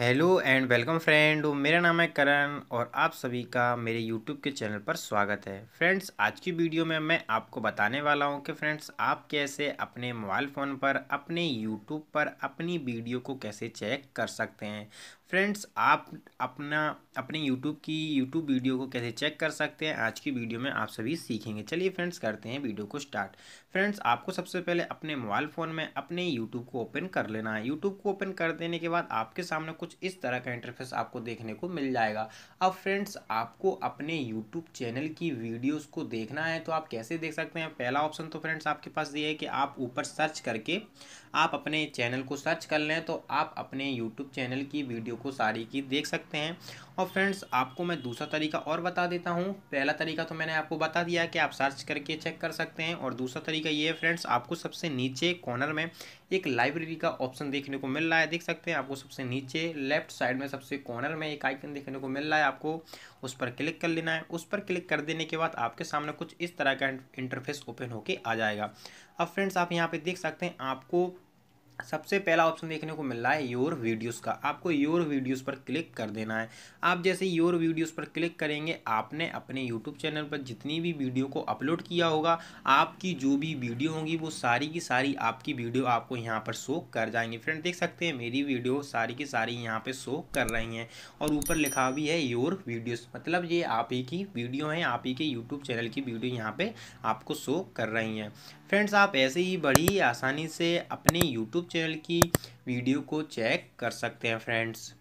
hello and welcome friend मेरा नाम है करण और आप सभी का मेरे यूट्यूब के चैनल पर स्वागत है फ्रेंड्स आज की वीडियो में मैं आपको बताने वाला हूं कि फ्रेंड्स आप कैसे अपने मोबाइल फ़ोन पर अपने यूट्यूब पर अपनी वीडियो को कैसे चेक कर सकते हैं फ्रेंड्स आप अपना अपने यूट्यूब की यूट्यूब वीडियो को कैसे चेक कर सकते हैं आज की वीडियो में आप सभी सीखेंगे चलिए फ्रेंड्स करते हैं वीडियो को स्टार्ट फ्रेंड्स आपको सबसे पहले अपने मोबाइल फ़ोन में अपने यूट्यूब को ओपन कर लेना है यूट्यूब को ओपन कर देने के बाद आपके सामने कुछ इस तरह का इंटरफेस आपको देखने को मिल जाएगा अब फ्रेंड्स आपको अपने यूट्यूब चैनल की वीडियोज़ को देखना है तो आप कैसे देख सकते हैं पहला ऑप्शन तो फ्रेंड्स आपके पास ये है कि आप ऊपर सर्च करके आप अपने चैनल को सर्च कर लें तो आप अपने यूट्यूब चैनल की वीडियो को सारी की देख सकते हैं और फ्रेंड्स आपको मैं दूसरा तरीका और बता देता हूँ पहला तरीका तो मैंने आपको बता दिया कि आप सर्च करके चेक कर सकते हैं और दूसरा तरीका ये है फ्रेंड्स आपको सबसे नीचे कॉर्नर में एक लाइब्रेरी का ऑप्शन देखने को मिल रहा है देख सकते हैं आपको सबसे नीचे लेफ्ट साइड में सबसे कॉर्नर में एक आइकन देखने को मिल रहा है आपको उस पर क्लिक कर लेना है उस पर क्लिक कर देने के बाद आपके सामने कुछ इस तरह का इंटरफेस ओपन होके आ जाएगा अब फ्रेंड्स आप यहाँ पे देख सकते हैं आपको सबसे पहला ऑप्शन देखने को मिल रहा है योर वीडियोस का आपको योर वीडियोस पर क्लिक कर देना है आप जैसे योर वीडियोस पर क्लिक करेंगे आपने अपने यूट्यूब चैनल पर जितनी भी वीडियो को अपलोड किया होगा आपकी जो भी वीडियो होगी वो सारी की सारी आपकी वीडियो आपको यहाँ पर शो कर जाएंगी फ्रेंड देख सकते हैं मेरी वीडियो सारी की सारी यहाँ पर शो कर रही हैं और ऊपर लिखा भी है योर वीडियोज़ मतलब ये आप ही की वीडियो हैं आप ही के यूट्यूब चैनल की वीडियो यहाँ पर आपको शो कर रही हैं फ्रेंड्स आप ऐसे ही बड़ी आसानी से अपने यूट्यूब चैनल की वीडियो को चेक कर सकते हैं फ्रेंड्स